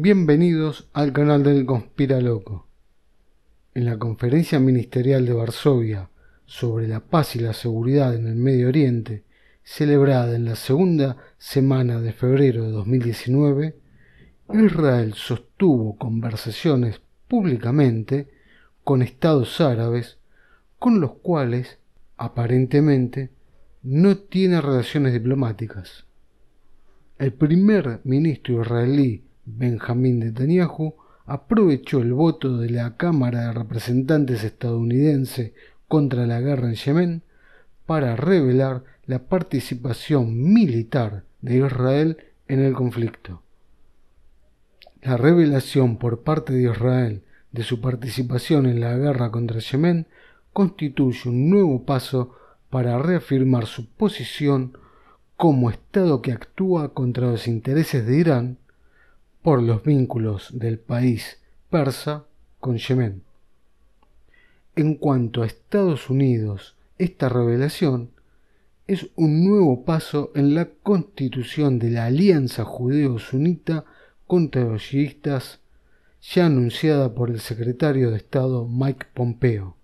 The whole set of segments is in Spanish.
Bienvenidos al canal del Conspira Loco. En la conferencia ministerial de Varsovia sobre la paz y la seguridad en el Medio Oriente, celebrada en la segunda semana de febrero de 2019, Israel sostuvo conversaciones públicamente con estados árabes con los cuales, aparentemente, no tiene relaciones diplomáticas. El primer ministro israelí Benjamín Netanyahu aprovechó el voto de la Cámara de Representantes estadounidense contra la guerra en Yemen para revelar la participación militar de Israel en el conflicto. La revelación por parte de Israel de su participación en la guerra contra Yemen constituye un nuevo paso para reafirmar su posición como Estado que actúa contra los intereses de Irán por los vínculos del país persa con Yemen. En cuanto a Estados Unidos, esta revelación es un nuevo paso en la constitución de la alianza judeo-sunita contra los yihadistas, ya anunciada por el secretario de Estado Mike Pompeo.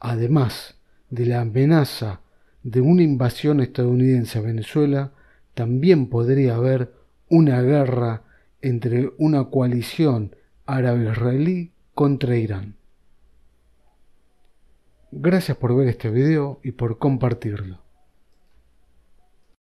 Además de la amenaza de una invasión estadounidense a Venezuela, también podría haber una guerra entre una coalición árabe-israelí contra Irán. Gracias por ver este video y por compartirlo.